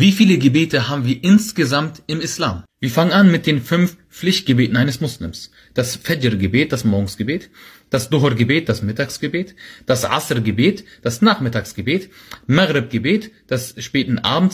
Wie viele Gebete haben wir insgesamt im Islam? Wir fangen an mit den fünf Pflichtgebeten eines Muslims. Das Fajr-Gebet, das Morgensgebet, das Duhr-Gebet, das Mittagsgebet, das Asr-Gebet, das Nachmittagsgebet, Maghrib-Gebet, das späten Abend